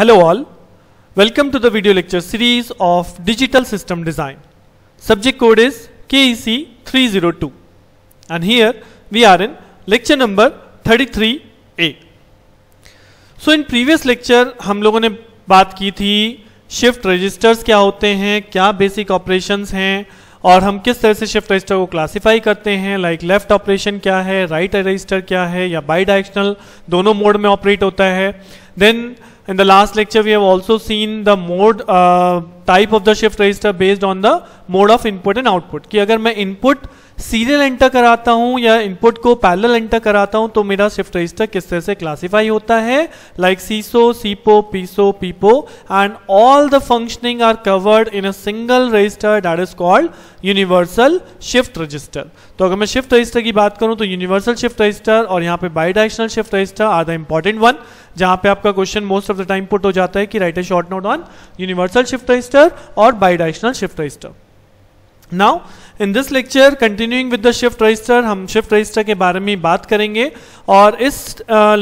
Hello all, welcome to the video lecture series of Digital System Design. Subject code is KEC 302 and here we are in lecture number 33A. So in previous lecture हम लोगों ने बात की थी shift registers क्या होते हैं क्या बेसिक ऑपरेशंस हैं और हम किस तरह से शिफ्ट रजिस्टर को क्लासिफाई करते हैं लाइक लेफ्ट ऑपरेशन क्या है राइट right रजिस्टर क्या है या बाई डायरेक्शनल दोनों मोड में ऑपरेट होता है then In the last lecture, we have also seen the mode uh, type of the shift register based on the mode of input and output. कि अगर input serial enter कराता हूं या input को parallel enter कराता हूं तो मेरा शिफ्ट रजिस्टर किस तरह से क्लासिफाई होता है like SISO SIPO PISO PIPO and all the functioning are covered in a single register that is called universal shift register तो अगर मैं शिफ्ट रजिस्टर की बात करूं तो यूनिवर्सल शिफ्ट रजिस्टर और यहाँ पे bidirectional shift register are the important one जहां पे आपका question most of the time put हो जाता है कि write a short note on universal shift register और bidirectional shift register now in this lecture continuing with the shift register हम shift register के बारे में बात करेंगे और इस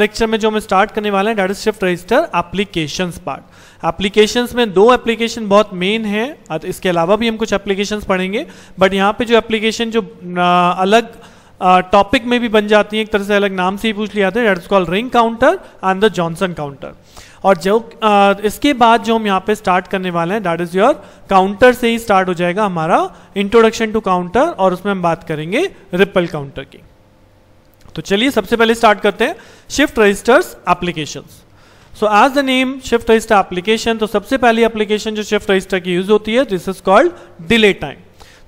लेक्चर में जो हम स्टार्ट करने वाले हैं that is shift register applications part applications में दो एप्लीकेशन बहुत मेन है इसके अलावा भी हम कुछ एप्लीकेशंस पढ़ेंगे बट यहाँ पे जो एप्लीकेशन जो अलग टॉपिक में भी बन जाती है एक तरह से अलग नाम से ही पूछ लिया जाता है that is call ring counter and the Johnson counter और जो आ, इसके बाद जो हम यहाँ पे स्टार्ट करने वाले हैं डैट इज योर काउंटर से ही स्टार्ट हो जाएगा हमारा इंट्रोडक्शन टू काउंटर और उसमें हम बात करेंगे रिपल काउंटर की तो चलिए सबसे पहले स्टार्ट करते हैं shift registers application so as the name shift register application तो सबसे पहली एप्लीकेशन जो शिफ्ट रजिस्टर की यूज होती है this is called delay time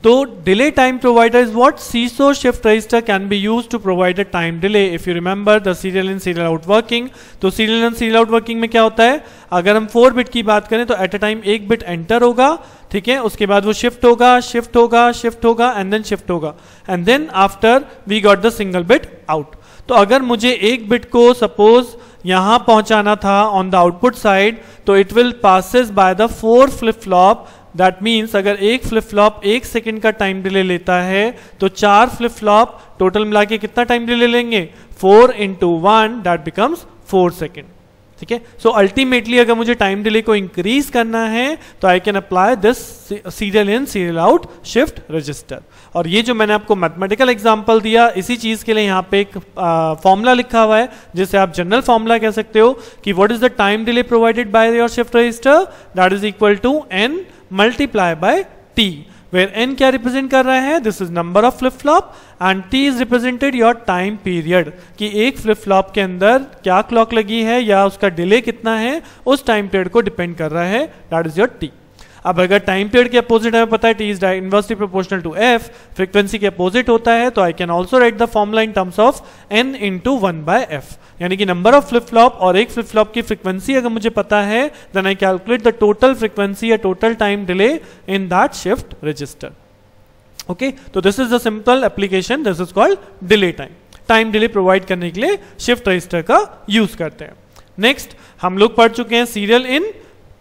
So तो delay time provider is what? Seesaw shift register can be use to provide a time delay if you remember the serial in serial out working तो serial in serial out working में क्या होता है अगर हम four bit की बात करें तो एट अ टाइम एक बिट एंटर होगा ठीक है उसके बाद वो शिफ्ट होगा शिफ्ट होगा शिफ्ट होगा एंड देन शिफ्ट होगा and then after we got the single bit out तो अगर मुझे एक बिट को सपोज यहां पहुंचाना था ऑन द आउटपुट साइड तो it will passes by the four flip flop that means अगर एक फ्लिप फ्लॉप एक सेकेंड का टाइम डिले लेता है तो चार फ्लिप फ्लॉप टोटल मिला के कितना टाइम डिले लेंगे four into one that becomes four second ठीक है सो अल्टीमेटली अगर मुझे टाइम डिले को इंक्रीज करना है तो I can apply this serial in serial out shift register और ये जो मैंने आपको मैथमेटिकल एग्जाम्पल दिया इसी चीज के लिए यहाँ पे एक फॉर्मूला लिखा हुआ है जिसे आप जनरल फॉर्मूला कह सकते हो कि what is the time delay provided by your shift register that is equal to N multiply by T where N क्या रिप्रेजेंट कर रहे हैं this is number of flip flop and T is represented your time period कि एक flip flop के अंदर क्या clock लगी है या उसका डिले कितना है उस टाइम पीरियड को डिपेंड कर रहा है दैट इज योर टी अब अगर टाइम पीरियड के अपोजिट हमें पता है T is inversely proportional to F frequency के अपोजिट होता है तो I can also write the formula in terms of N into one by F यानी कि नंबर ऑफ फ्लिप फ्लॉप और एक फ्लिप फ्लॉप की फ्रीक्वेंसी अगर मुझे पता है then I calculate the total frequency या total time delay in that shift register okay तो this is the simple application this is called delay time time delay provide करने के लिए शिफ्ट रजिस्टर का यूज करते हैं नेक्स्ट हम लोग पढ़ चुके हैं सीरियल इन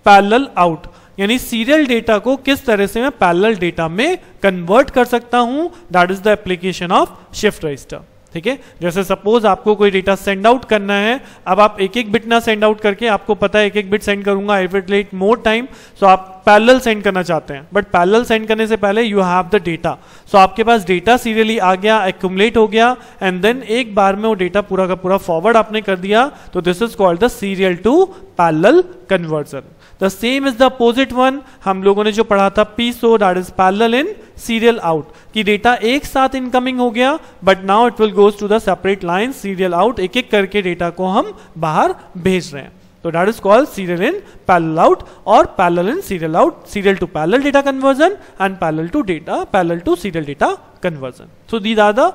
पैरेलल आउट यानी सीरियल डेटा को किस तरह से मैं पैरेलल डेटा में कन्वर्ट कर सकता हूं that is the application of shift register ठीक है जैसे सपोज आपको कोई डेटा सेंड आउट करना है अब आप एक एक बिट ना सेंड आउट करके आपको पता है एक एक बिट सेंड करूंगा आई विट लेट मोर टाइम सो आप पैरल सेंड करना चाहते हैं बट पैरल सेंड करने से पहले you have the data so आपके पास डेटा सीरियली आ गया एक्यूमलेट हो गया एंड देन एक बार में वो डेटा पूरा का पूरा फॉरवर्ड आपने कर दिया तो this is called the serial to parallel conversion the same is the opposite one हम लोगों ने जो पढ़ा था PISO that is parallel in serial out कि डेटा एक साथ इनकमिंग हो गया but now it will goes to the separate line serial out एक एक करके डेटा को हम बाहर भेज रहे हैं तो that is call serial in parallel out और parallel in serial out serial to parallel data conversion and parallel to data parallel to serial data conversion so these are the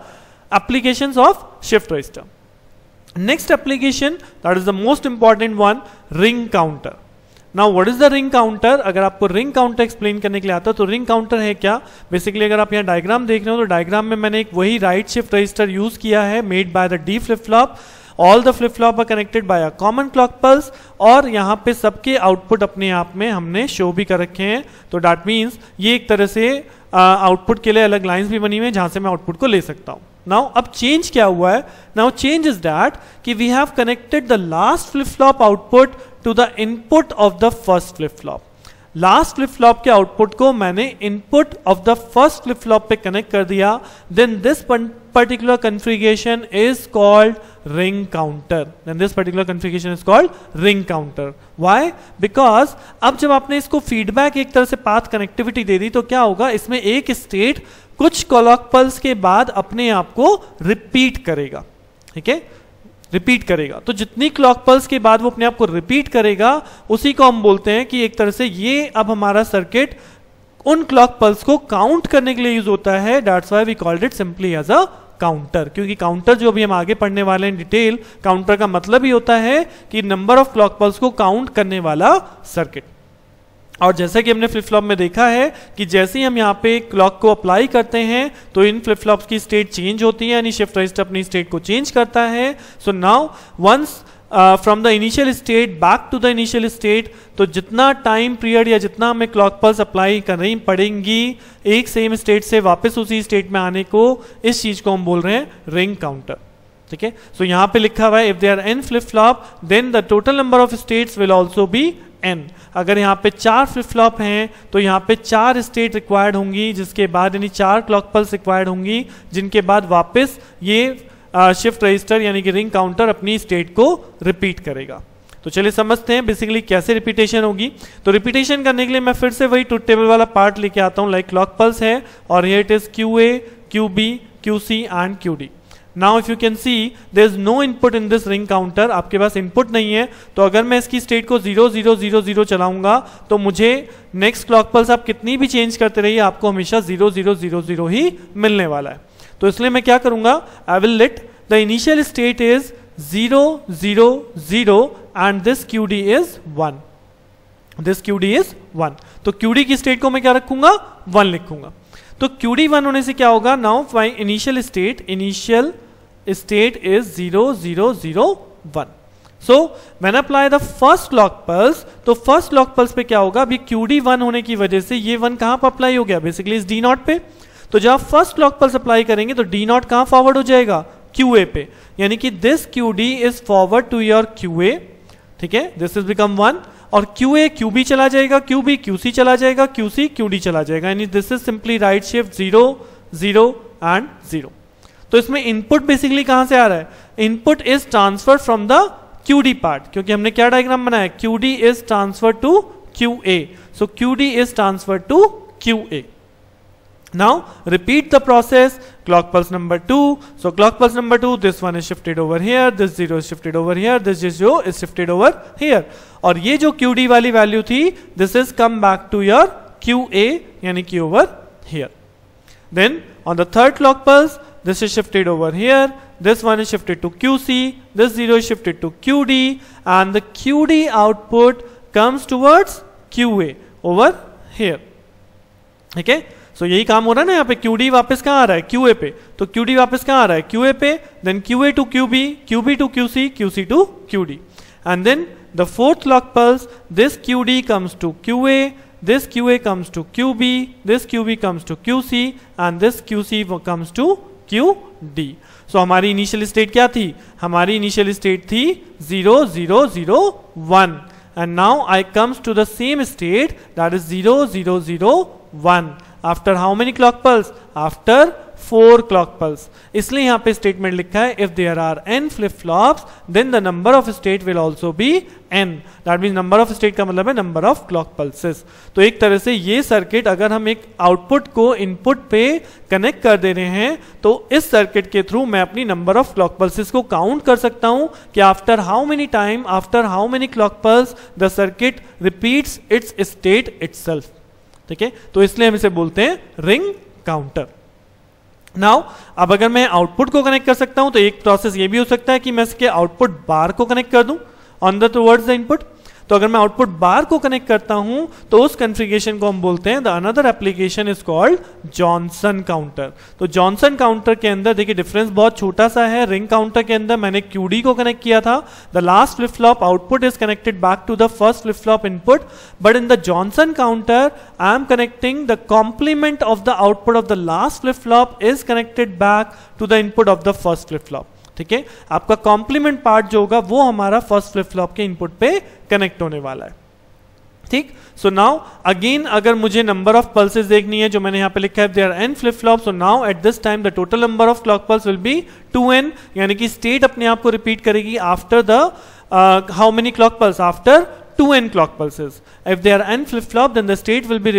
application of shift register next application that is the most important one ring counter now what is the ring counter अगर आपको ring counter explain करने के लिए आता है तो ring counter है क्या बेसिकली अगर आप यहाँ डायग्राम देख रहे हो तो डायग्राम में मैंने एक वही राइट शिफ्ट रजिस्टर यूज किया है made by the D flip flop all the flip flop are connected by a common clock pulse और यहाँ पे सबके आउटपुट अपने आप में हमने शो भी कर रखे हैं तो डैट मीन्स ये एक तरह से आउटपुट uh, के लिए अलग लाइंस भी बनी हुई है जहाँ से मैं आउटपुट को ले सकता हूँ नाउ अब चेंज क्या हुआ है नाउ चेंज इज दैट कि we have connected the last flip flop output to the input of the first flip flop last flip flop के आउटपुट को मैंने input of the first flip flop पे connect कर दिया then this particular configuration is called ring counter then this particular configuration is called ring counter why because अब जब आपने इसको फीडबैक एक तरह से पाथ कनेक्टिविटी दे दी तो क्या होगा इसमें एक स्टेट कुछ कॉलॉक पल्स के बाद अपने आप को रिपीट करेगा ठीक है रिपीट करेगा तो जितनी क्लॉक पल्स के बाद वो अपने आप को रिपीट करेगा उसी को हम बोलते हैं कि एक तरह से ये अब हमारा सर्किट उन क्लॉक पल्स को काउंट करने के लिए यूज होता है that's why we called it simply as a counter क्योंकि काउंटर जो भी हम आगे पढ़ने वाले हैं डिटेल काउंटर का मतलब ही होता है कि नंबर ऑफ क्लॉक पल्स को काउंट करने वाला सर्किट और जैसे कि हमने फ्लिप फ्लॉप में देखा है कि जैसे ही हम यहाँ पे क्लॉक को अप्लाई करते हैं तो इन फ्लिप की स्टेट चेंज होती है यानी शिफ्ट रजिस्टर अपनी स्टेट को चेंज करता है so now once from the initial state back to the initial state तो जितना टाइम पीरियड या जितना हमें क्लॉक पल्स अप्लाई करनी पड़ेंगी एक सेम स्टेट से वापस उसी स्टेट में आने को इस चीज़ को हम बोल रहे हैं रिंग काउंटर ठीक है सो यहां पे लिखा हुआ है if they are N flip flop then the total number of states will also be N अगर यहाँ पे चार फ्लिप फ्लॉप हैं तो यहाँ पे चार स्टेट रिक्वायर्ड होंगी जिसके बाद यानी चार क्लॉक पल्स रिक्वायर्ड होंगी जिनके बाद वापस ये शिफ्ट रजिस्टर यानी कि रिंग काउंटर अपनी स्टेट को रिपीट करेगा तो चलिए समझते हैं बेसिकली कैसे रिपीटेशन होगी तो रिपीटेशन करने के लिए मैं फिर से वही टूट टेबल वाला पार्ट लेके आता हूँ लाइक क्लॉक पल्स है और ये it is Q A Q B Q C and Q D now if you can see there is no input in this ring counter आपके पास इनपुट नहीं है तो अगर मैं इसकी स्टेट को जीरो जीरो जीरो जीरो चलाऊंगा तो मुझे नेक्स्ट क्लॉक पल्स आप कितनी भी चेंज करते रहिए आपको हमेशा जीरो जीरो जीरो जीरो ही मिलने वाला है तो इसलिए मैं क्या करूंगा I will let the initial state is zero zero zero and this Q D is one this Q D is one तो क्यू डी की स्टेट को मैं क्या रखूंगा वन लिखूंगा तो क्यू डी वन होने से क्या होगा now my initial state initial state is zero zero zero one so man apply the first clock pulse तो फर्स्ट लॉक पल्स पे क्या होगा अभी क्यू डी वन होने की वजह से ये वन कहां पर अप्लाई हो गया बेसिकली इस डी नॉट पे तो जब आप फर्स्ट क्लॉक पल्स अप्लाई करेंगे तो डी नॉट कहां फॉरवर्ड हो जाएगा क्यू ए पे यानी कि this Q D is forward to your Q A ठीक है दिस इज बिकम वन और क्यू ए क्यू बी चला जाएगा क्यू बी क्यू सी चला जाएगा क्यू सी क्यू डी चला जाएगा यानी this is simply right shift zero zero and zero तो इसमें इनपुट बेसिकली कहां से आ रहा है input is transfer from the Q D part क्योंकि हमने क्या डायग्राम बनाया Q D is transfer to Q A so Q D is transfer to Q A now repeat the process clock pulse number two so clock pulse number two this one is shifted over here this zero shifted over here this this 0 is shifted over और ये जो D वाली value थी this is come back to your Q A यानी कि over here then on the third clock pulse this is shifted over here this one is shifted to QC this 0 is shifted to QD and the QD output comes towards QA over here okay so, यही काम हो रहा है ना यहाँ पे QD D वापस कहाँ आ रहा है क्यू QD तो क्यू डी वापस कहाँ आ रहा है QA ए पे then Q to to Q B to B to Q C Q C to Q D and then the this QA comes to QB, this QB comes to QC and this QC comes to Q D so हमारी initial state क्या थी हमारी initial state थी zero zero zero one and now I comes to the same state that is zero zero zero one after how many clock pulse after four clock pulse इसलिए यहाँ पे statement लिखा है if there are N flip flops then the number of state will also be n that mean number of state का मतलब है number of clock pulses तो एक तरह से ये सर्किट अगर हम एक आउटपुट को इनपुट पे कनेक्ट कर दे रहे हैं तो इस सर्किट के थ्रू मैं अपनी नंबर ऑफ क्लॉक पल्सेस को काउंट कर सकता हूँ कि after how many time after how many clock pulse the circuit repeats its state itself ठीक है तो इसलिए हम इसे बोलते हैं रिंग काउंटर नाउ अब अगर मैं आउटपुट को कनेक्ट कर सकता हूं तो एक प्रोसेस ये भी हो सकता है कि मैं इसके आउटपुट बार को कनेक्ट कर दूं on the words the input तो अगर मैं आउटपुट बार को कनेक्ट करता हूं तो उस कन्फिगेशन को हम बोलते हैं the another application is called Johnson counter तो जॉनसन काउंटर के अंदर देखिए डिफरेंस बहुत छोटा सा है रिंग काउंटर के अंदर मैंने क्यूडी को कनेक्ट किया था the last flip flop output is connected back to the first flip flop input but in the Johnson counter I am connecting the complement of the output of the last flip flop is connected back to the input of the first flip flop ठीक है आपका complement part जो होगा वो हमारा first flip flop के input पे connect होने वाला है ठीक सो नाउ अगेन अगर मुझे नंबर ऑफ पल्सेस देखनी है जो मैंने यहाँ पे लिखा है there n flip flop so now at this time the total number of clock pulse will be two n यानी कि स्टेट अपने आप को रिपीट करेगी after the how many clock pulse after two n clock If if are n n flip flop the state state will be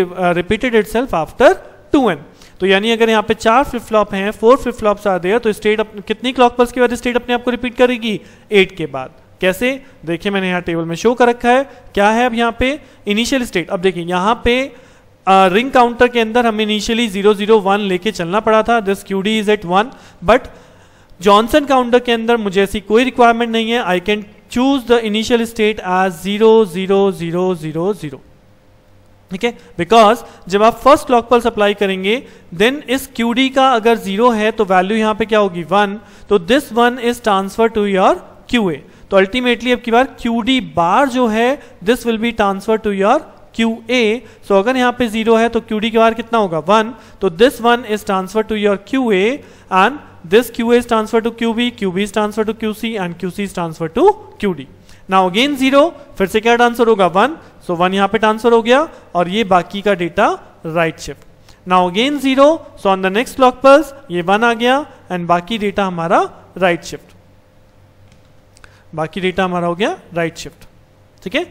repeated itself after two n तो यानी अगर यहाँ पे चार फ्लिप फ्लॉप हैं four flip flops आ गए तो स्टेट अप, कितनी क्लॉक पल्स के बाद स्टेट अपने आप को रिपीट करेगी एट के बाद कैसे देखिए मैंने यहाँ टेबल में शो कर रखा है क्या है अब यहाँ पे इनिशियल स्टेट अब देखिए यहाँ पे रिंग uh, काउंटर के अंदर हमें इनिशियली जीरो जीरो वन लेके चलना पड़ा था this Q D is at one but Johnson counter के अंदर मुझे ऐसी कोई रिक्वायरमेंट नहीं है I can choose the initial state as zero zero zero zero zero ठीक है बिकॉज जब आप फर्स्ट क्लॉक पल्स अप्लाई करेंगे देन इस क्यू डी का अगर जीरो है तो वैल्यू यहाँ पे क्या होगी वन तो this one is transfer to your Q A तो अल्टीमेटली अब की बार क्यू डी बार जो है this will be transfer to your Q A so अगर यहाँ पे जीरो है तो क्यू डी के बार कितना होगा वन तो this one is transfer to your Q A and this Q A is transfer to Q B Q B is transfer to Q C and Q C is transfer to Q D now again zero फिर से क्या answer होगा one so one यहाँ पे transfer हो गया और ये बाकी का data right shift now again zero so on the next block pulse ये वन आ गया एंड बाकी डेटा हमारा राइट शिफ्ट बाकी डेटा हमारा हो गया राइट शिफ्ट ठीक है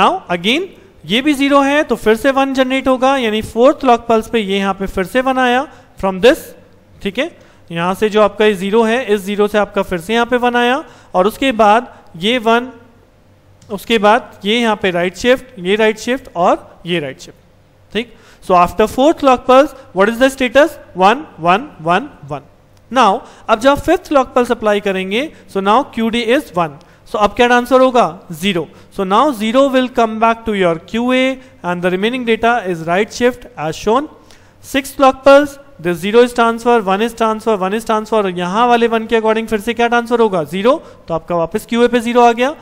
नाउ अगेन ये भी जीरो है तो फिर से वन जनरेट होगा यानी फोर्थ लॉक पल्स पे ये यहां पे फिर से वन आया फ्रॉम दिस ठीक है यहां से जो आपका ये जीरो है इस जीरो से आपका फिर से यहां पे वन आया और उसके बाद ये वन उसके बाद ये यहाँ पे राइट शिफ्ट ये राइट शिफ्ट और ये राइट शिफ्ट ठीक so after fourth lock pulse what is the status one one one one now अब जब फिफ्थ लॉक पल्स अप्लाई करेंगे so now Q D is one so अब क्या answer होगा zero so now zero will come back to your Q A and the remaining data is right shift as shown six lock pulse this zero is transfer one is transfer one is transfer यहाँ वाले one के according फिर से क्या transfer होगा zero तो आपका वापस क्यू ए पे जीरो आ गया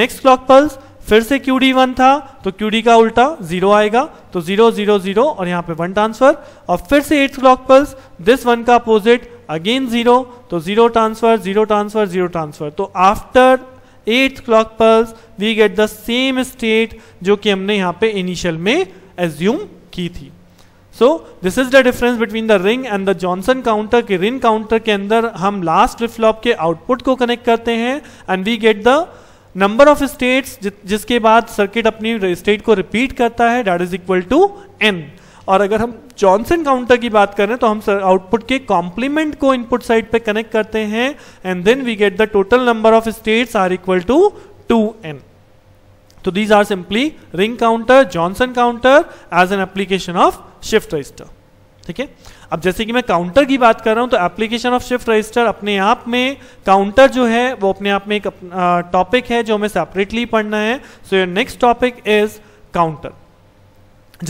नेक्स्ट क्लॉक पल्स फिर से क्यू डी वन था तो क्यू डी का उल्टा जीरो आएगा तो जीरो जीरो जीरो और यहाँ पे वन ट्रांसफर और फिर से eighth clock pulse this one का अपोजिट अगेन जीरो तो zero transfer zero transfer zero transfer तो after eighth clock pulse we get the same state जो कि हमने यहाँ पे इनिशियल में एज्यूम की थी so this is the difference between the ring and the Johnson counter के रिंग काउंटर के अंदर हम लास्ट फ्लिप फ्लॉप के आउटपुट को कनेक्ट करते हैं and we get the number of states जिसके बाद सर्किट अपनी स्टेट को रिपीट करता है that is equal to n और अगर हम जॉनसन काउंटर की बात करें तो हम आउटपुट के कॉम्प्लीमेंट को इनपुट साइड पे कनेक्ट करते हैं and then we get the total number of states are equal to two n तो these are simply ring counter Johnson counter as an application of shift register ठीक है अब जैसे कि मैं काउंटर की बात कर रहा हूं तो एप्लीकेशन ऑफ शिफ्ट रजिस्टर अपने आप में काउंटर जो है वो अपने आप में एक टॉपिक है जो हमें सेपरेटली पढ़ना है so your next topic is counter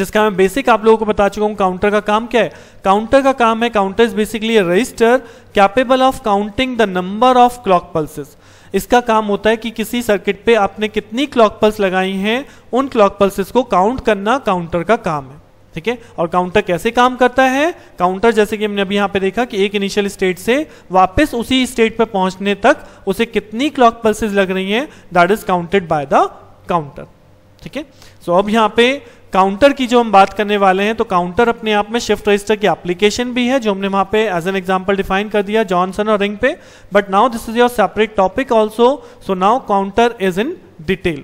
जिसका मैं बेसिक आप लोगों को बता चुका हूँ काउंटर का काम क्या है काउंटर का काम है counter is basically register capable of counting the number of clock pulses इसका काम होता है कि किसी सर्किट पे आपने कितनी क्लॉक पल्स लगाई हैं उन क्लॉक पल्सेस को काउंट करना काउंटर का काम है ठीक है और काउंटर कैसे काम करता है काउंटर जैसे कि हमने अभी यहाँ पे देखा कि एक इनिशियल स्टेट से वापस उसी स्टेट पर पहुंचने तक उसे कितनी क्लॉक पल्सेज लग रही है that is counted by the counter ठीक है सो अब यहाँ पे काउंटर की जो हम बात करने वाले हैं तो काउंटर अपने आप में शिफ्ट रजिस्टर की एप्लीकेशन भी है जो हमने वहां पे एज एन एग्जांपल डिफाइन कर दिया जॉनसन और रिंग पे but now this is your separate topic also so now counter is in detail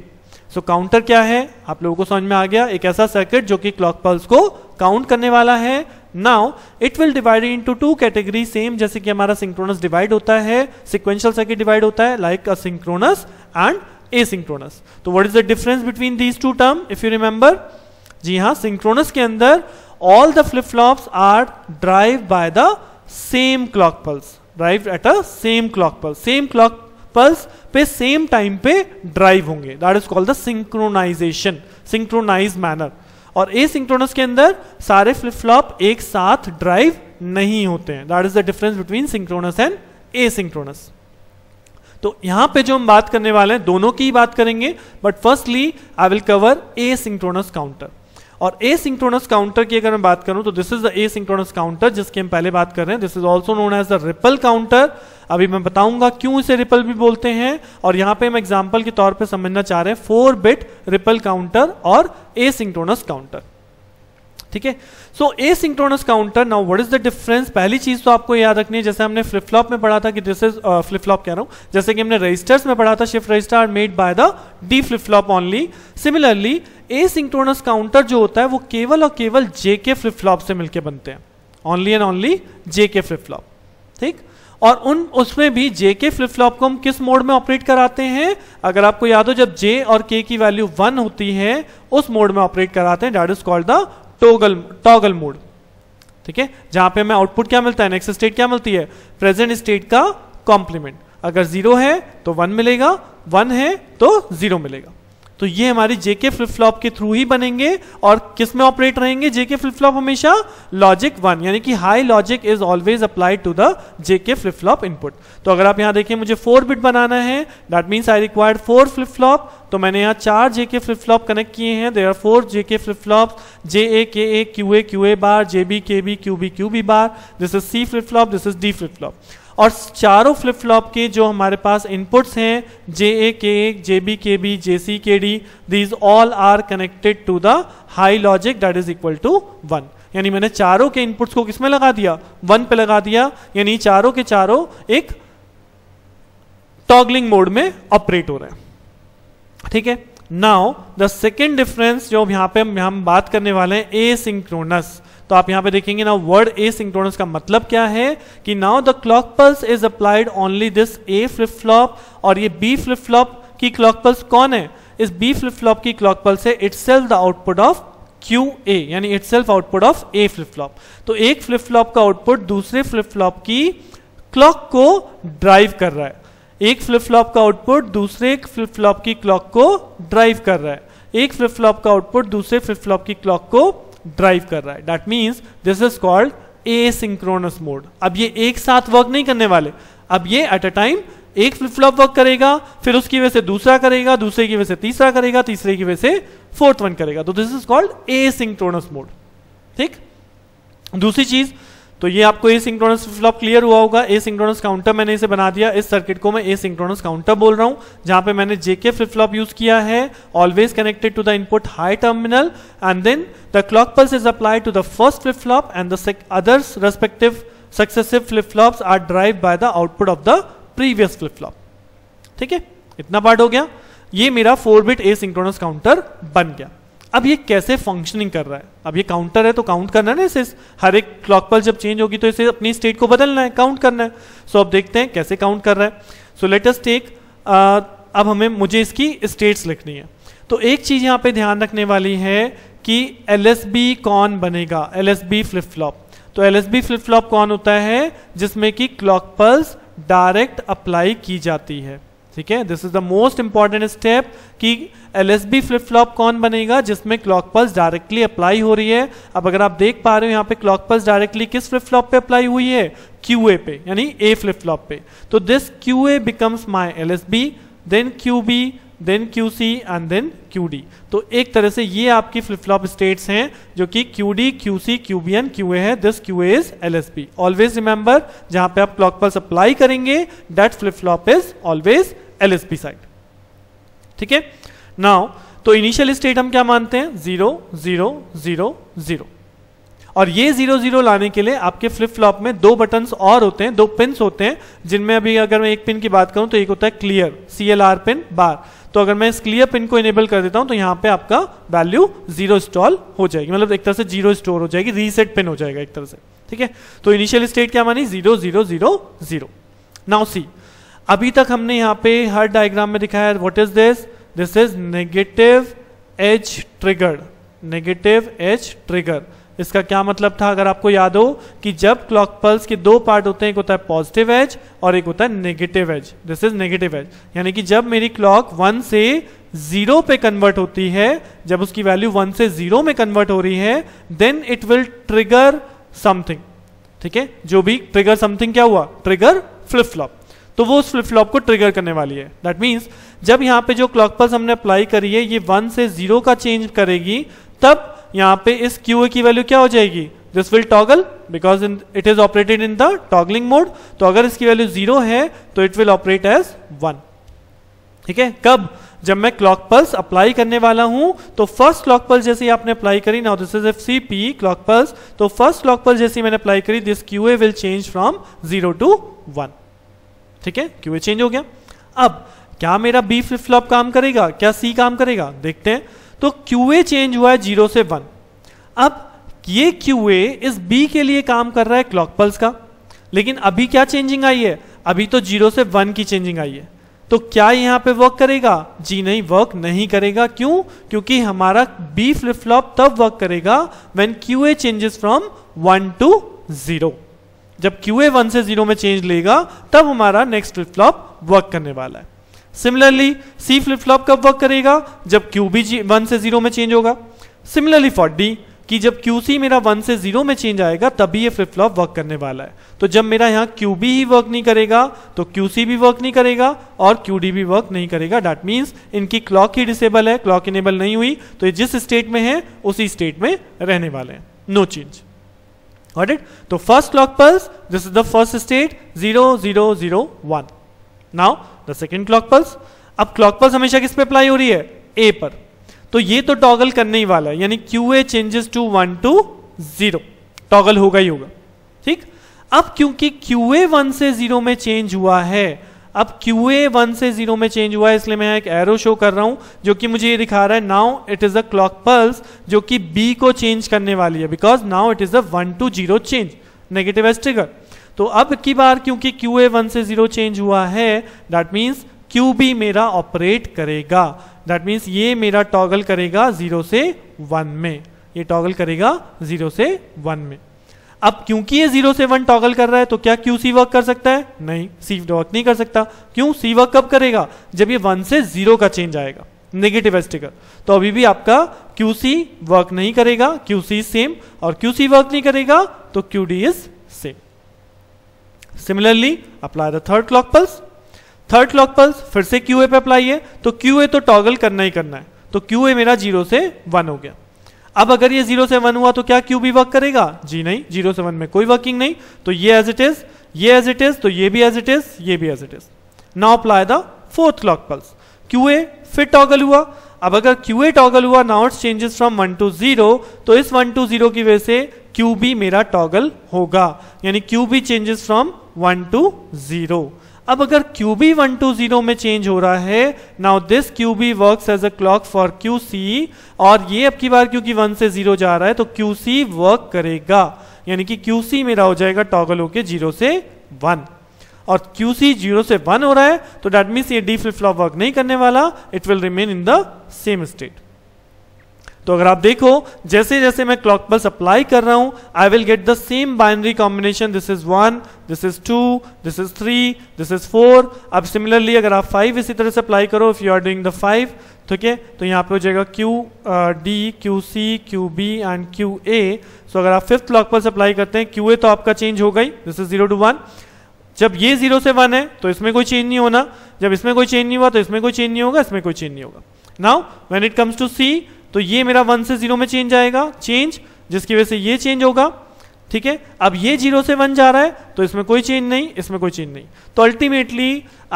so so, counter क्या है आप लोगों को समझ में आ गया एक ऐसा सर्किट जो कि क्लॉक पल्स को काउंट करने वाला है now it will divide in two category same जैसे कि हमारा सिंक्रोनस डिवाइड होता है सिक्वेंशियल सर्किट डिवाइड होता है like asynchronous and synchronous तो what is the difference between these two term if you remember जी हाँ सिंक्रोनस के अंदर all the flip flops are drive by the same clock pulse drive at a same clock pulse same clock pulse पे same time पे drive होंगे that is called the synchronization synchronize manner और a synchronous के अंदर सारे flip flop एक साथ drive नहीं होते हैं that is the difference between synchronous and asynchronous तो यहां पे जो हम बात करने वाले हैं दोनों की ही बात करेंगे but firstly I will cover asynchronous counter और ए सिंक्रोनस काउंटर की अगर मैं बात करूं तो this is the asynchronous counter जिसकी हम पहले बात कर रहे हैं this is also known as the ripple counter अभी मैं बताऊंगा क्यों इसे रिपल भी बोलते हैं और यहां पे हम एग्जाम्पल के तौर पर समझना चाह रहे हैं फोर बिट रिपल काउंटर और ए सिंक्रोनस काउंटर ठीक है so asynchronous counter now what is the difference पहली चीज तो आपको याद रखनी है जैसे हमने फ्लिप फ्लॉप में पढ़ा था कि दिस इज फ्लिप फ्लॉप कह रहा हूं जैसे कि हमने रजिस्टर्स में पढ़ा था shift register are made by the D flip flop only similarly asynchronous counter जो होता है वो केवल और केवल जे के फ्लिप फ्लॉप से मिलकर बनते हैं ओनली एंड ओनली जे के फ्लिप फ्लॉप ठीक और उन उसमें भी जे के फ्लिप फ्लॉप को हम किस मोड में ऑपरेट कराते हैं अगर आपको याद हो जब जे और के की वैल्यू वन होती है उस मोड में ऑपरेट कराते हैं that is called the toggle toggle mode ठीक है जहां पे हमें आउटपुट क्या मिलता है नेक्स्ट स्टेट क्या मिलती है प्रेजेंट स्टेट का कॉम्प्लीमेंट अगर जीरो है तो वन मिलेगा वन है तो जीरो मिलेगा तो ये हमारी जेके फ्लिप फ्लॉप के थ्रू ही बनेंगे और किस में ऑपरेट रहेंगे जेके फ्लिप फ्लॉप हमेशा लॉजिक वन यानी कि high logic is always applied to the JK flip flop input तो अगर आप यहां देखिए मुझे फोर बिट बनाना है that means I required four flip flop तो मैंने यहाँ चार जेके फ्लिप फ्लॉप कनेक्ट किए हैं there are four JK flip flop J A K A Q A Q A bar J B K B Q B Q B bar this is C flip flop this is D flip flop और चारों flip flop के जो हमारे पास inputs हैं जे A K A J B K B J C K D these all are connected to the high logic that is equal to one यानी मैंने चारों के इनपुट्स को किसमें लगा दिया वन पे लगा दिया यानी चारों के चारों एक टॉगलिंग मोड में ऑपरेट हो रहे हैं ठीक है नाउ द सेकेंड डिफरेंस जो यहां पे हम बात करने वाले हैं ए सिंक्रोनस तो आप यहां पे देखेंगे ना वर्ड ए सिंक्रोनस का मतलब क्या है कि now the clock pulse is applied only this A flip flop और ये बी फ्लिप फ्लॉप की क्लॉक पल्स कौन है इस बी फ्लिप फ्लॉप की क्लॉक पल्स है it's the output of Q A यानी it's output of A flip flop तो एक फ्लिप फ्लॉप का आउटपुट दूसरे फ्लिप फ्लॉप की क्लॉक को ड्राइव कर रहा है एक फ्लिप फ्लॉप का आउटपुट दूसरे फ्लिप फ्लॉप की क्लॉक को ड्राइव कर रहा है एक फ्लिप फ्लॉप का आउटपुट दूसरे फ्लिप फ्लॉप की क्लॉक को ड्राइव कर रहा है that means this is called asynchronous mode अब ये एक साथ वर्क नहीं करने वाले अब ये एट अ टाइम एक फ्लिप फ्लॉप वर्क करेगा फिर उसकी वजह से दूसरा करेगा दूसरे की वजह से तीसरा करेगा तीसरे की वजह से फोर्थ वन करेगा तो this is called asynchronous mode ठीक दूसरी चीज तो ये आपको ए सिंक्रोनस फ्लॉप क्लियर हुआ होगा ए सिंक्रोनस काउंटर मैंने इसे बना दिया इस सर्किट को मैं ए सिंक्रोनस काउंटर बोल रहा हूं जहां पे मैंने जेके फ्लिप फ्लॉप यूज किया है always connected to the input high terminal and then the clock pulse is applied to the first flip flop and others respective successive flip flop are drive by the output of the previous flip flop ठीक है इतना part हो गया ये मेरा four bit asynchronous counter बन गया अब ये कैसे फंक्शनिंग कर रहा है अब ये काउंटर है तो काउंट करना ना इसे हर एक क्लॉक पल जब चेंज होगी तो इसे अपनी स्टेट को बदलना है काउंट करना है सो so, अब देखते हैं कैसे काउंट कर रहा है सो लेटेस्ट टेक अब हमें मुझे इसकी स्टेट्स लिखनी है तो एक चीज़ यहाँ पे ध्यान रखने वाली है कि एल कौन बनेगा एल फ्लिप फ्लॉप तो एल फ्लिप फ्लॉप कौन होता है जिसमें कि क्लॉक पल्स डायरेक्ट अप्लाई की जाती है ठीक है this is the most important step कि L S B flip flop कौन बनेगा जिसमें क्लॉक पल्स डायरेक्टली अप्लाई हो रही है अब अगर आप देख पा रहे हो यहाँ पे क्लॉक पल्स डायरेक्टली किस फ्लिप फ्लॉप पे अप्लाई हुई है क्यू ए पे यानी ए फ्लिप फ्लॉप पे तो this Q A becomes my L S B then Q B then Q C and then Q D तो एक तरह से ये आपकी फ्लिप फ्लॉप स्टेट्स हैं जो कि Q D Q C Q B and Q A है this Q A is L S B always remember जहां पे आप क्लॉक पल्स अप्लाई करेंगे that flip flop is always L S P side ठीक है नाउ तो initial state हम क्या मानते हैं जीरो जीरो जीरो जीरो और ये जीरो जीरो लाने के लिए आपके फ्लिप फ्लॉप में दो बटन और होते हैं दो पिन होते हैं जिनमें अभी अगर मैं एक पिन की बात करूं तो एक होता है clear C L R pin bar तो अगर मैं इस क्लियर पिन को इनेबल कर देता हूं तो यहां पे आपका वैल्यू जीरो स्टॉल हो जाएगी मतलब एक तरह से जीरो स्टोर हो जाएगी रीसेट पिन हो जाएगा एक तरह से ठीक है तो इनिशियल स्टेट क्या मानी zero zero zero zero now see अभी तक हमने यहाँ पे हर डायग्राम में दिखाया है what is this this is negative edge trigger negative edge trigger इसका क्या मतलब था अगर आपको याद हो कि जब क्लॉक पल्स के दो पार्ट होते हैं एक होता है पॉजिटिव एज और एक होता है negative edge this is negative edge यानी कि जब मेरी क्लॉक वन से जीरो पे कन्वर्ट होती है जब उसकी वैल्यू वन से जीरो में कन्वर्ट हो रही है then it will trigger something ठीक है जो भी ट्रिगर समथिंग क्या हुआ ट्रिगर फ्लिप फ्लॉप तो वो उस फ्लिप फ्लॉप को ट्रिगर करने वाली है दैट मीन्स जब यहाँ पे जो क्लॉक पल्स हमने अप्लाई करी है ये वन से जीरो का चेंज करेगी तब यहाँ पे इस क्यू की वैल्यू क्या हो जाएगी this will toggle because in it is operated in the toggling mode तो अगर इसकी वैल्यू जीरो है तो it will operate as one ठीक है कब जब मैं क्लॉक पल्स अप्लाई करने वाला हूं तो फर्स्ट क्लॉक पल्स जैसे आपने अप्लाई करी now this is F C P clock pulse तो फर्स्ट क्लॉक पल्स जैसे मैंने अप्लाई करी this Q A will change from zero to one ठीक है क्योंकि चेंज हो गया अब क्या मेरा बी फ्लिप फ्लॉप काम करेगा क्या सी काम करेगा देखते हैं तो क्यू ए चेंज हुआ है जीरो से वन अब ये क्यू ए इस बी के लिए काम कर रहा है क्लॉक पल्स का लेकिन अभी क्या चेंजिंग आई है अभी तो जीरो से वन की चेंजिंग आई है तो क्या यहां पे वर्क करेगा जी नहीं वर्क नहीं करेगा क्यों क्योंकि हमारा बी फ्लिप फ्लॉप तब वर्क करेगा when Q A changes from one to zero जब क्यू ए वन से जीरो में चेंज लेगा तब हमारा नेक्स्ट फ्लिप फ्लॉप वर्क करने वाला है सिमिलरली सी फ्लिप फ्लॉप कब वर्क करेगा जब क्यू बी वन से जीरो में चेंज होगा सिमिलरली फॉर डी कि जब क्यू सी मेरा वन से जीरो में चेंज आएगा तभी ये फ्लिप फ्लॉप वर्क करने वाला है तो जब मेरा यहाँ क्यू बी ही वर्क नहीं करेगा तो क्यू सी भी वर्क नहीं करेगा और क्यू डी भी वर्क नहीं करेगा डैट मीन्स इनकी क्लॉक ही डिसेबल है क्लॉक इनेबल नहीं हुई तो ये जिस स्टेट में है उसी स्टेट में रहने वाले हैं no change got it so first clock pulse this is the first state 0001 now the second clock pulse अब क्लॉक पल्स हमेशा किस पे अप्लाई हो रही है ए पर तो ये तो टॉगल करने ही वाला है यानी Q A changes to one to zero toggle होगा ही होगा ठीक अब क्योंकि क्यू ए वन से जीरो में चेंज हुआ है अब क्यू ए वन से जीरो में चेंज हुआ है इसलिए मैं एक एरो शो कर रहा हूं जो कि मुझे ये दिखा रहा है now it is a clock pulse जो कि बी को चेंज करने वाली है because now it is a one to zero change negative edge trigger तो अब की बार क्योंकि क्यू ए वन से जीरो चेंज हुआ है दैट मीन्स क्यू बी मेरा ऑपरेट करेगा दैट मीन्स ये मेरा टॉगल करेगा जीरो से वन में ये टॉगल करेगा जीरो से वन में अब क्योंकि ये जीरो से वन टॉगल कर रहा है तो क्या क्यू सी वर्क कर सकता है नहीं सी वर्क नहीं कर सकता क्यों सी वर्क कब करेगा जब ये वन से जीरो का चेंज आएगा नेगेटिव एस्टिकर तो अभी भी आपका क्यू सी वर्क नहीं करेगा क्यू सी सेम और क्यू सी वर्क नहीं करेगा तो Q D is same similarly apply the third clock pulse third clock pulse फिर से क्यू ए पे अप्लाई है तो क्यू ए तो टॉगल करना ही करना है तो क्यू ए मेरा जीरो से वन हो गया अब अगर ये जीरो से वन हुआ तो क्या क्यू भी वर्क करेगा जी नहीं जीरो से वन में कोई वर्किंग नहीं तो ये एज इट इज ये एज इट इज तो ये भी एज इट इज ये भी as it is now apply the fourth clock pulse Q A फिर टॉगल हुआ अब अगर क्यू ए टॉगल हुआ now it's changes from one to zero तो इस वन टू जीरो की वजह से क्यू बी मेरा टॉगल होगा यानी Q B changes from one to zero अब अगर Q B one to zero में चेंज हो रहा है now this Q B work as a clock for Q C और ये अब की बार क्योंकि वन से जीरो जा रहा है तो क्यू सी वर्क करेगा यानी कि क्यू सी मेरा हो जाएगा टॉगल होके जीरो से वन और क्यू सी जीरो से वन हो रहा है तो डेट मीन्स ये डी फ्लिप फ्लॉप वर्क नहीं करने वाला it will remain in the same state तो अगर आप देखो जैसे जैसे मैं क्लॉक पल्स अप्लाई कर रहा हूं I will get the same binary combination this is one this is two this is three this is four अब सिमिलरली अगर आप फाइव इसी तरह से अप्लाई करो if you are doing the five ठीक है तो यहाँ पे हो जाएगा Q D Q C Q B and Q A so अगर आप फिफ्थ क्लॉक पल्स अप्लाई करते हैं क्यू ए तो आपका चेंज हो गई this is zero to one जब ये जीरो से वन है तो इसमें कोई चेंज नहीं होना जब इसमें कोई चेंज नहीं हुआ तो इसमें कोई चेंज नहीं होगा इसमें कोई चेंज नहीं होगा now when it comes to C तो ये मेरा वन से जीरो में चेंज आएगा चेंज जिसकी वजह से ये चेंज होगा ठीक है अब ये जीरो से वन जा रहा है तो इसमें कोई चेंज नहीं इसमें कोई चेंज नहीं तो अल्टीमेटली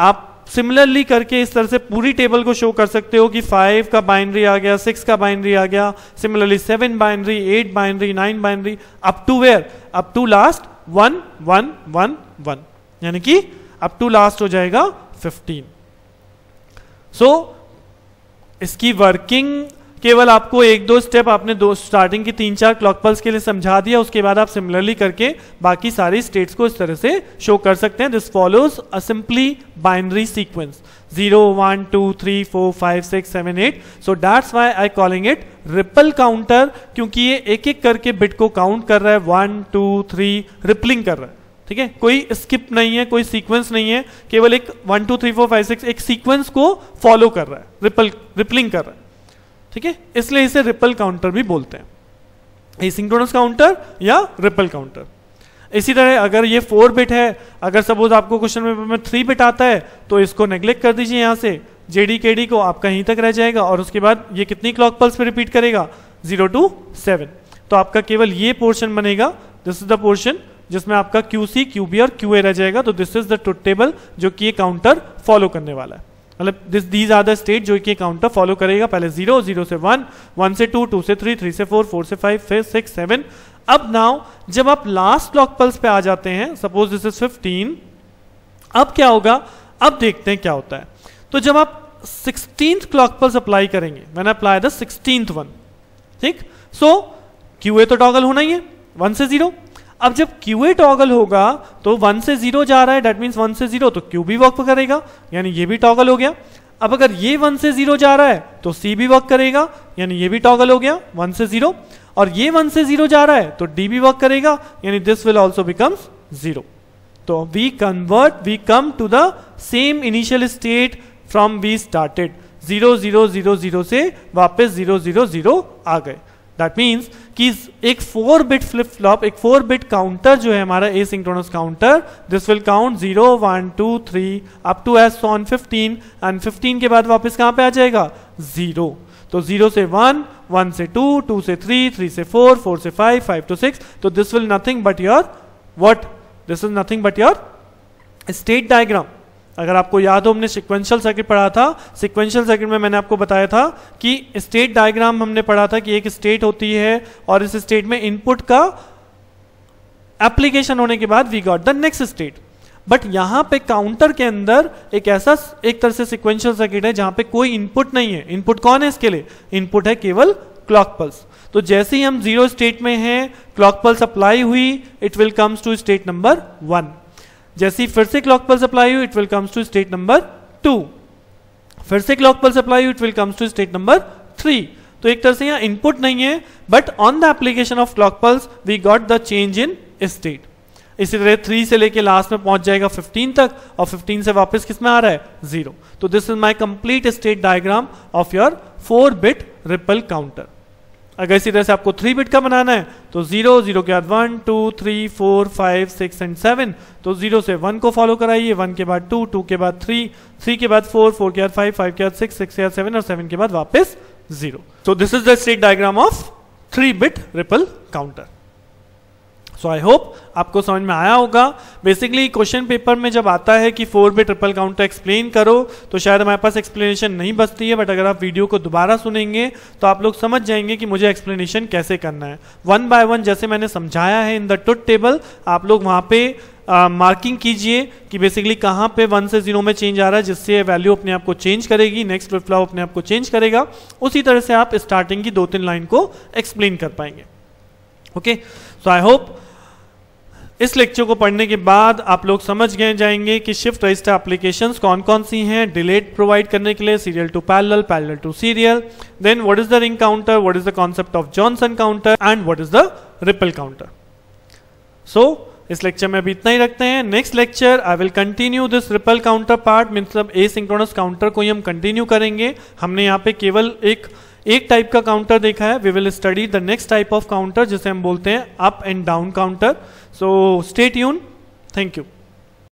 आप सिमिलरली करके इस तरह से पूरी टेबल को शो कर सकते हो कि फाइव का बाइनरी आ गया सिक्स का बाइनरी आ गया similarly seven binary eight binary nine binary up to where up to last one one one one यानी कि अप टू लास्ट हो जाएगा फिफ्टीन सो so, इसकी वर्किंग केवल आपको एक दो स्टेप आपने दो स्टार्टिंग की तीन चार क्लॉक पल्स के लिए समझा दिया उसके बाद आप सिमिलरली करके बाकी सारी स्टेट्स को इस तरह से शो कर सकते हैं this follows a simply binary sequence zero one two three four five six seven eight so that's why I calling it ripple counter क्योंकि ये एक एक करके बिट को काउंट कर रहा है वन टू थ्री रिपलिंग कर रहा है ठीक है कोई स्किप नहीं है कोई सीक्वेंस नहीं है केवल एक one two three four five six एक सीक्वेंस को फॉलो कर रहा है रिपल रिपलिंग कर रहा है ठीक है इसलिए इसे रिपल काउंटर भी बोलते हैं सिंक्रोनस काउंटर या रिपल काउंटर इसी तरह अगर ये फोर बिट है अगर सपोज आपको क्वेश्चन पेपर में थ्री बिट आता है तो इसको नेग्लेक्ट कर दीजिए यहाँ से जेडी के डी को आपका यहीं तक रह जाएगा और उसके बाद ये कितनी क्लॉक पल्स पे रिपीट करेगा जीरो टू सेवन तो आपका केवल ये पोर्शन बनेगा दिस इज द पोर्शन जिसमें आपका क्यू सी क्यू बी और क्यू ए रह जाएगा तो दिस इज द टेबल जो कि ये काउंटर फॉलो करने वाला है मतलब this these are the state जो कि काउंटर फॉलो करेगा पहले जीरो जीरो से वन वन से टू टू से थ्री थ्री से फोर फोर से फाइव फिर सिक्स सेवन अब नाउ जब आप लास्ट क्लॉक पल्स पे आ जाते हैं सपोज दिस इज फिफ्टीन अब क्या होगा अब देखते हैं क्या होता है तो जब आप सिक्सटीन क्लॉक पल्स अप्लाई करेंगे मैंने अप्लाई द सिक्सटीन वन ठीक सो क्यू ए तो टॉगल होना ही है वन से जीरो अब जब क्यूए टॉगल होगा तो वन से जीरो जा रहा है डेट मीन्स वन से जीरो तो क्यू भी वर्क करेगा यानी ये भी टॉगल हो गया अब अगर ये वन से जीरो जा रहा है तो सी भी वर्क करेगा यानी ये भी टॉगल हो गया वन से जीरो और ये वन से जीरो जा रहा है तो डी भी वर्क करेगा यानी this will also becomes zero तो we convert we come to the same initial state from we started zero zero zero zero से वापस जीरो जीरो जीरो आ गए दैट मीन्स कि एक फोर बिट फ्लिप फ्लॉप एक four bit counter जो है हमारा asynchronous counter this will count zero one two three up to as on fifteen and fifteen के बाद वापस कहां पे आ जाएगा जीरो तो जीरो से वन वन से टू टू से थ्री थ्री से फोर फोर से फाइव फाइव टू सिक्स तो this will nothing but your what this is nothing but your state diagram अगर आपको याद हो हमने सिक्वेंशियल सर्किट पढ़ा था सिक्वेंशियल सर्किट में मैंने आपको बताया था कि स्टेट डायग्राम हमने पढ़ा था कि एक स्टेट होती है और इस स्टेट में इनपुट का एप्लीकेशन होने के बाद we got the next state but यहां पे काउंटर के अंदर एक ऐसा एक तरह से सिक्वेंशियल सर्किट है जहां पे कोई इनपुट नहीं है इनपुट कौन है इसके लिए इनपुट है केवल क्लॉक पल्स तो जैसे ही हम जीरो स्टेट में हैं क्लॉक पल्स अप्लाई हुई it will comes to state number one जैसे ही फिर से क्लॉक पल्स अप्लाई हुई it will comes to state number two फिर से क्लॉक पल्स अप्लाई हुई it will comes to state number three तो एक तरह से यहाँ इनपुट नहीं है but on the application of clock pulse we got the change in state इसी तरह थ्री से लेके लास्ट में पहुंच जाएगा फिफ्टीन तक और फिफ्टीन से वापस किस में आ रहा है जीरो तो this is my complete state diagram of your four bit ripple counter अगर इसी तरह से आपको थ्री बिट का बनाना है तो जीरो जीरो के बाद one two three four five six and seven तो जीरो से वन को फॉलो कराइए वन के बाद टू टू के बाद थ्री थ्री के बाद फोर फोर के बाद फाइव फाइव के बाद सिक्स सिक्स के बाद सेवन और सेवन के बाद वापस zero so this is the state diagram of three bit ripple counter so I hope आपको समझ में आया होगा बेसिकली क्वेश्चन पेपर में जब आता है कि four bit ripple counter explain करो तो शायद हमारे पास एक्सप्लेनेशन नहीं बचती है बट अगर आप वीडियो को दोबारा सुनेंगे तो आप लोग समझ जाएंगे कि मुझे एक्सप्लेनेशन कैसे करना है वन बाय वन जैसे मैंने समझाया है इन द टुट टेबल आप लोग वहाँ पे मार्किंग uh, कीजिए कि बेसिकली कहाँ पे वन से जीरो में चेंज आ रहा है जिससे वैल्यू अपने आप को चेंज करेगी नेक्स्ट फ्लिप फ्लॉप अपने आप को चेंज करेगा उसी तरह से आप स्टार्टिंग की दो तीन लाइन को एक्सप्लेन कर पाएंगे ओके सो आई होप इस लेक्चर को पढ़ने के बाद आप लोग समझ गए जाएंगे कि शिफ्ट रजिस्टर एप्लीकेशन कौन कौन सी हैं डिलेट प्रोवाइड करने के लिए serial to parallel parallel to serial then what is the ring counter what is the concept of Johnson counter and what is the ripple counter so इस lecture में अभी इतना ही रखते हैं next lecture I will continue this ripple counter part मतलब asynchronous counter को ही हम कंटिन्यू करेंगे हमने यहाँ पे केवल एक एक टाइप का काउंटर देखा है we will study the next type of counter जिसे हम बोलते हैं up and down counter so stay यून थैंक यू